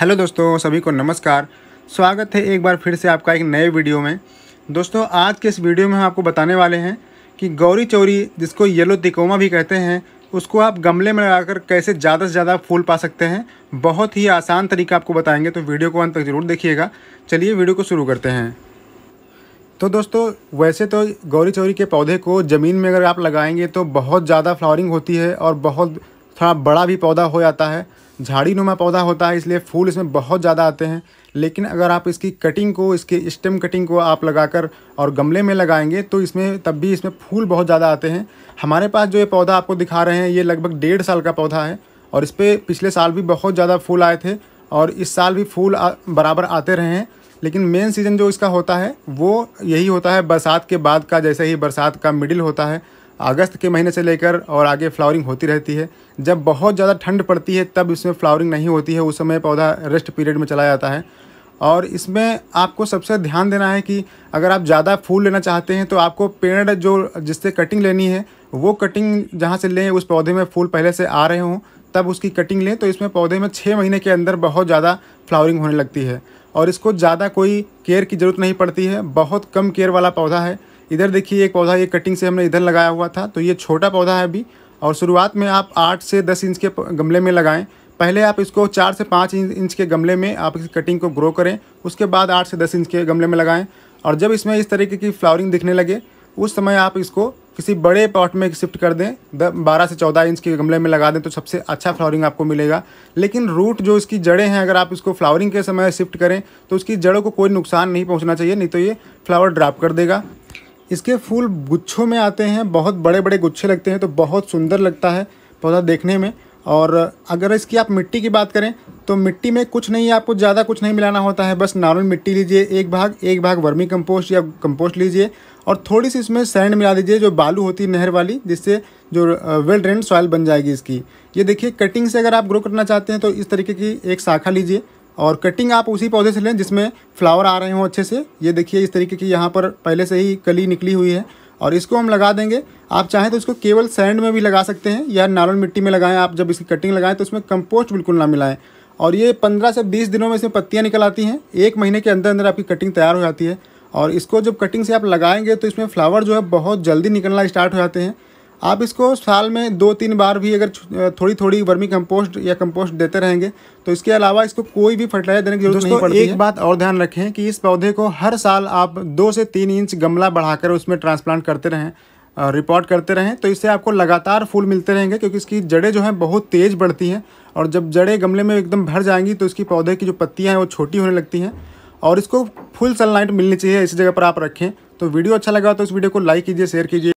Hello दोस्तों सभी को नमस्कार स्वागत है एक बार फिर से आपका एक नए वीडियो में दोस्तों आज के इस वीडियो में हम आपको बताने वाले हैं कि गौरी चौरी जिसको येलो तिकोमा भी कहते हैं उसको आप गमले में लगाकर कैसे ज़्यादा से ज़्यादा फूल पा सकते हैं बहुत ही आसान तरीका आपको बताएंगे तो वीडियो को अंत तक ज़रूर देखिएगा चलिए वीडियो को शुरू करते हैं तो दोस्तों वैसे तो गौरी चौरी के पौधे को ज़मीन में अगर आप लगाएंगे तो बहुत ज़्यादा फ्लावरिंग होती है और बहुत थोड़ा बड़ा भी पौधा हो जाता है झाड़ी नुमा पौधा होता है इसलिए फूल इसमें बहुत ज़्यादा आते हैं लेकिन अगर आप इसकी कटिंग को इसके स्टेम कटिंग को आप लगाकर और गमले में लगाएंगे तो इसमें तब भी इसमें फूल बहुत ज़्यादा आते हैं हमारे पास जो ये पौधा आपको दिखा रहे हैं ये लगभग डेढ़ साल का पौधा है और इस पर पिछले साल भी बहुत ज़्यादा फूल आए थे और इस साल भी फूल आ, बराबर आते रहे हैं लेकिन मेन सीज़न जो इसका होता है वो यही होता है बरसात के बाद का जैसे ही बरसात का मिडिल होता है अगस्त के महीने से लेकर और आगे फ्लावरिंग होती रहती है जब बहुत ज़्यादा ठंड पड़ती है तब इसमें फ्लावरिंग नहीं होती है उस समय पौधा रेस्ट पीरियड में चला जाता है और इसमें आपको सबसे ध्यान देना है कि अगर आप ज़्यादा फूल लेना चाहते हैं तो आपको पेड़ जो जिससे कटिंग लेनी है वो कटिंग जहाँ से लें उस पौधे में फूल पहले से आ रहे हों तब उसकी कटिंग लें तो इसमें पौधे में छः महीने के अंदर बहुत ज़्यादा फ्लावरिंग होने लगती है और इसको ज़्यादा कोई केयर की ज़रूरत नहीं पड़ती है बहुत कम केयर वाला पौधा है इधर देखिए एक पौधा ये कटिंग से हमने इधर लगाया हुआ था तो ये छोटा पौधा है अभी और शुरुआत में आप आठ से दस इंच के गमले में लगाएँ पहले आप इसको चार से पाँच इंच के गमले में आप इस कटिंग को ग्रो करें उसके बाद आठ से दस इंच के गमले में लगाएं और जब इसमें इस तरीके की फ्लावरिंग दिखने लगे उस समय आप इसको किसी बड़े पॉट में शिफ्ट कर दें बारह से चौदह इंच के गमले में लगा दें तो सबसे अच्छा फ्लावरिंग आपको मिलेगा लेकिन रूट जो इसकी जड़ें हैं अगर आप इसको फ्लावरिंग के समय शिफ्ट करें तो उसकी जड़ों को कोई नुकसान नहीं पहुंचना चाहिए नहीं तो ये फ्लावर ड्राप कर देगा इसके फूल गुच्छों में आते हैं बहुत बड़े बड़े गुच्छे लगते हैं तो बहुत सुंदर लगता है पौधा देखने में और अगर इसकी आप मिट्टी की बात करें तो मिट्टी में कुछ नहीं आपको ज़्यादा कुछ नहीं मिलाना होता है बस नॉर्मल मिट्टी लीजिए एक भाग एक भाग वर्मी कंपोस्ट या कंपोस्ट लीजिए और थोड़ी सी इसमें सैंड मिला दीजिए जो बालू होती है नहर वाली जिससे जो वेल ड्रेन सॉइल बन जाएगी इसकी ये देखिए कटिंग से अगर आप ग्रो करना चाहते हैं तो इस तरीके की एक शाखा लीजिए और कटिंग आप उसी पौधे से लें जिसमें फ्लावर आ रहे हों अच्छे से ये देखिए इस तरीके की यहाँ पर पहले से ही कली निकली हुई है और इसको हम लगा देंगे आप चाहें तो इसको केवल सैंड में भी लगा सकते हैं या नॉर्मल मिट्टी में लगाएं आप जब इसकी कटिंग लगाएं तो इसमें कंपोस्ट बिल्कुल ना मिलाएं और ये पंद्रह से बीस दिनों में इसमें पत्तियाँ निकल आती हैं एक महीने के अंदर अंदर आपकी कटिंग तैयार हो जाती है और इसको जब कटिंग से आप लगाएंगे तो इसमें फ्लावर जो है बहुत जल्दी निकलना स्टार्ट हो जाते हैं आप इसको साल में दो तीन बार भी अगर थोड़ी थोड़ी वर्मी कंपोस्ट या कंपोस्ट देते रहेंगे तो इसके अलावा इसको कोई भी फर्टिलाइजर देने की जरूरत नहीं पड़ती एक है। बात और ध्यान रखें कि इस पौधे को हर साल आप दो से तीन इंच गमला बढ़ाकर उसमें ट्रांसप्लांट करते रहें रिपोर्ट करते रहें तो इससे आपको लगातार फूल मिलते रहेंगे क्योंकि इसकी जड़ें जो हैं बहुत तेज़ बढ़ती हैं और जब जड़ें गमले में एकदम भर जाएंगी तो इसकी पौधे की जो पत्तियाँ हैं वो छोटी होने लगती हैं और इसको फुल सनलाइट मिलनी चाहिए इसी जगह पर आप रखें तो वीडियो अच्छा लगा तो इस वीडियो को लाइक कीजिए शेयर कीजिए